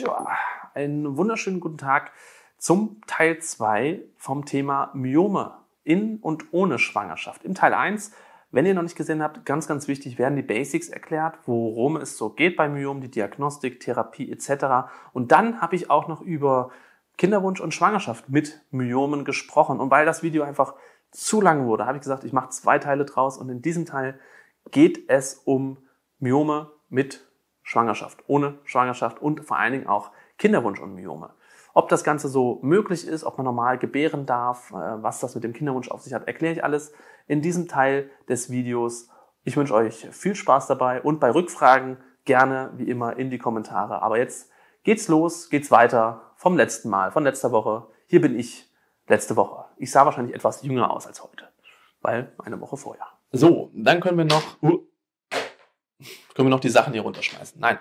Ja, einen wunderschönen guten Tag zum Teil 2 vom Thema Myome in und ohne Schwangerschaft. Im Teil 1, wenn ihr noch nicht gesehen habt, ganz, ganz wichtig, werden die Basics erklärt, worum es so geht bei Myomen, die Diagnostik, Therapie etc. Und dann habe ich auch noch über Kinderwunsch und Schwangerschaft mit Myomen gesprochen. Und weil das Video einfach zu lang wurde, habe ich gesagt, ich mache zwei Teile draus und in diesem Teil geht es um Myome mit Schwangerschaft, ohne Schwangerschaft und vor allen Dingen auch Kinderwunsch und Myome. Ob das Ganze so möglich ist, ob man normal gebären darf, äh, was das mit dem Kinderwunsch auf sich hat, erkläre ich alles in diesem Teil des Videos. Ich wünsche euch viel Spaß dabei und bei Rückfragen gerne wie immer in die Kommentare. Aber jetzt geht's los, geht's weiter vom letzten Mal, von letzter Woche. Hier bin ich letzte Woche. Ich sah wahrscheinlich etwas jünger aus als heute, weil eine Woche vorher. So, dann können wir noch. Uh können wir noch die Sachen hier runterschmeißen. Nein.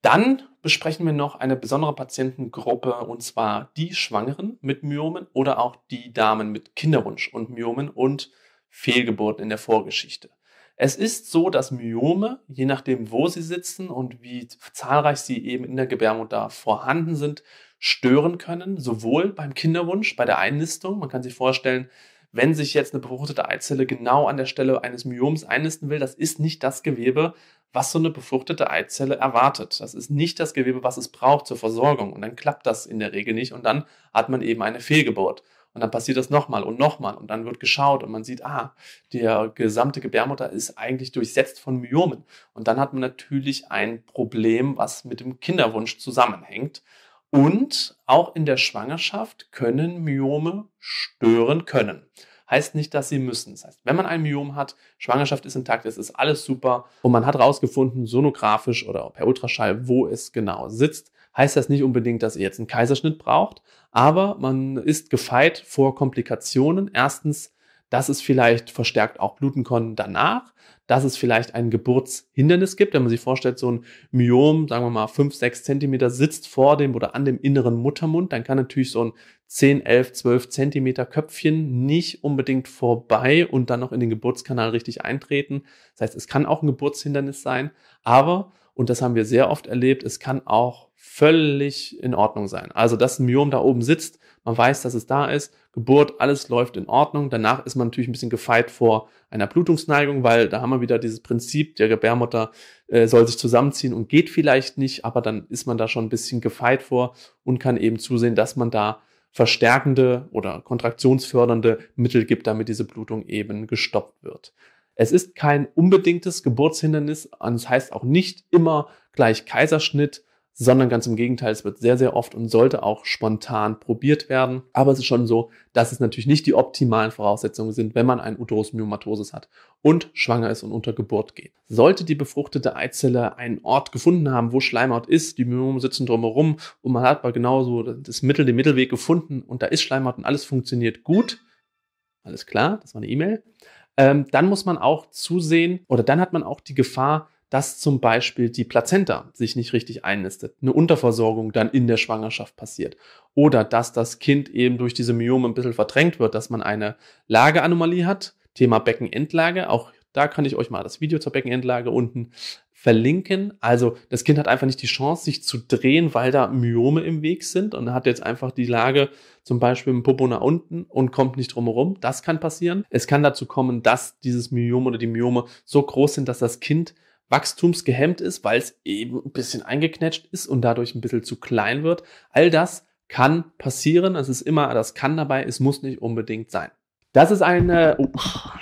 Dann besprechen wir noch eine besondere Patientengruppe und zwar die Schwangeren mit Myomen oder auch die Damen mit Kinderwunsch und Myomen und Fehlgeburten in der Vorgeschichte. Es ist so, dass Myome, je nachdem, wo sie sitzen und wie zahlreich sie eben in der Gebärmutter vorhanden sind, stören können, sowohl beim Kinderwunsch, bei der Einnistung. Man kann sich vorstellen, wenn sich jetzt eine befruchtete Eizelle genau an der Stelle eines Myoms einnisten will, das ist nicht das Gewebe, was so eine befruchtete Eizelle erwartet. Das ist nicht das Gewebe, was es braucht zur Versorgung. Und dann klappt das in der Regel nicht und dann hat man eben eine Fehlgeburt. Und dann passiert das nochmal und nochmal und dann wird geschaut und man sieht, ah, der gesamte Gebärmutter ist eigentlich durchsetzt von Myomen. Und dann hat man natürlich ein Problem, was mit dem Kinderwunsch zusammenhängt. Und auch in der Schwangerschaft können Myome stören können. Heißt nicht, dass sie müssen. Das heißt, wenn man ein Myom hat, Schwangerschaft ist intakt, es ist alles super und man hat herausgefunden, sonografisch oder per Ultraschall, wo es genau sitzt, heißt das nicht unbedingt, dass ihr jetzt einen Kaiserschnitt braucht, aber man ist gefeit vor Komplikationen. Erstens dass es vielleicht verstärkt auch bluten kann danach, dass es vielleicht ein Geburtshindernis gibt, wenn man sich vorstellt, so ein Myom, sagen wir mal fünf, sechs Zentimeter sitzt vor dem oder an dem inneren Muttermund, dann kann natürlich so ein zehn, elf, zwölf Zentimeter Köpfchen nicht unbedingt vorbei und dann noch in den Geburtskanal richtig eintreten. Das heißt, es kann auch ein Geburtshindernis sein, aber, und das haben wir sehr oft erlebt, es kann auch völlig in Ordnung sein. Also, dass ein Myom da oben sitzt, man weiß, dass es da ist, Geburt, alles läuft in Ordnung. Danach ist man natürlich ein bisschen gefeit vor einer Blutungsneigung, weil da haben wir wieder dieses Prinzip, der Gebärmutter äh, soll sich zusammenziehen und geht vielleicht nicht, aber dann ist man da schon ein bisschen gefeit vor und kann eben zusehen, dass man da verstärkende oder kontraktionsfördernde Mittel gibt, damit diese Blutung eben gestoppt wird. Es ist kein unbedingtes Geburtshindernis, das heißt auch nicht immer gleich Kaiserschnitt, sondern ganz im Gegenteil, es wird sehr, sehr oft und sollte auch spontan probiert werden. Aber es ist schon so, dass es natürlich nicht die optimalen Voraussetzungen sind, wenn man einen Uterusmyomatosis hat und schwanger ist und unter Geburt geht. Sollte die befruchtete Eizelle einen Ort gefunden haben, wo Schleimhaut ist, die Myomen sitzen drumherum und man hat aber genauso das Mittel, den Mittelweg gefunden und da ist Schleimhaut und alles funktioniert gut, alles klar, das war eine E-Mail, ähm, dann muss man auch zusehen oder dann hat man auch die Gefahr, dass zum Beispiel die Plazenta sich nicht richtig einnistet, eine Unterversorgung dann in der Schwangerschaft passiert oder dass das Kind eben durch diese Myome ein bisschen verdrängt wird, dass man eine Lageanomalie hat. Thema Beckenendlage, auch da kann ich euch mal das Video zur Beckenendlage unten verlinken. Also das Kind hat einfach nicht die Chance, sich zu drehen, weil da Myome im Weg sind und hat jetzt einfach die Lage zum Beispiel im Popo nach unten und kommt nicht drumherum. Das kann passieren. Es kann dazu kommen, dass dieses Myom oder die Myome so groß sind, dass das Kind wachstumsgehemmt ist, weil es eben ein bisschen eingeknetscht ist und dadurch ein bisschen zu klein wird. All das kann passieren. Es ist immer das kann dabei. Es muss nicht unbedingt sein. Das ist eine. Oh,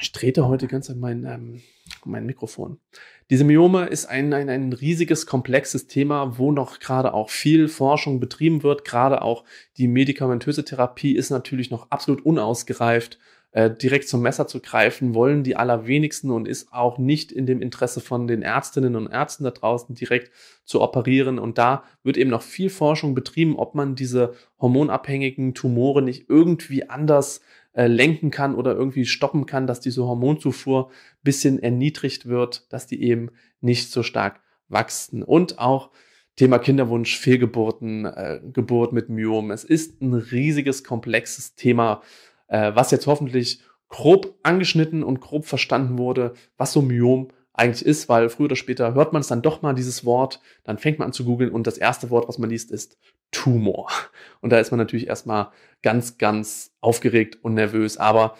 ich trete heute ganz an mein, ähm, mein Mikrofon. Diese Myome ist ein, ein, ein riesiges, komplexes Thema, wo noch gerade auch viel Forschung betrieben wird. Gerade auch die medikamentöse Therapie ist natürlich noch absolut unausgereift äh, direkt zum Messer zu greifen, wollen die allerwenigsten und ist auch nicht in dem Interesse von den Ärztinnen und Ärzten da draußen direkt zu operieren. Und da wird eben noch viel Forschung betrieben, ob man diese hormonabhängigen Tumore nicht irgendwie anders äh, lenken kann oder irgendwie stoppen kann, dass diese Hormonzufuhr bisschen erniedrigt wird, dass die eben nicht so stark wachsen. Und auch Thema Kinderwunsch, Fehlgeburten, äh, Geburt mit Myom. Es ist ein riesiges, komplexes Thema äh, was jetzt hoffentlich grob angeschnitten und grob verstanden wurde, was so Myom eigentlich ist, weil früher oder später hört man es dann doch mal, dieses Wort, dann fängt man an zu googeln und das erste Wort, was man liest, ist Tumor. Und da ist man natürlich erstmal ganz, ganz aufgeregt und nervös, aber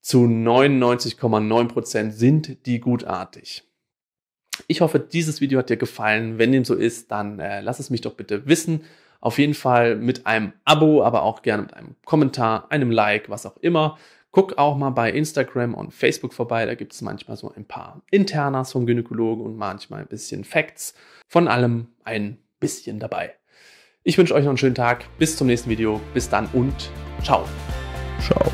zu 99,9% Prozent sind die gutartig. Ich hoffe, dieses Video hat dir gefallen. Wenn dem so ist, dann äh, lass es mich doch bitte wissen. Auf jeden Fall mit einem Abo, aber auch gerne mit einem Kommentar, einem Like, was auch immer. Guck auch mal bei Instagram und Facebook vorbei, da gibt es manchmal so ein paar Internas vom Gynäkologen und manchmal ein bisschen Facts. Von allem ein bisschen dabei. Ich wünsche euch noch einen schönen Tag, bis zum nächsten Video, bis dann und ciao. Ciao.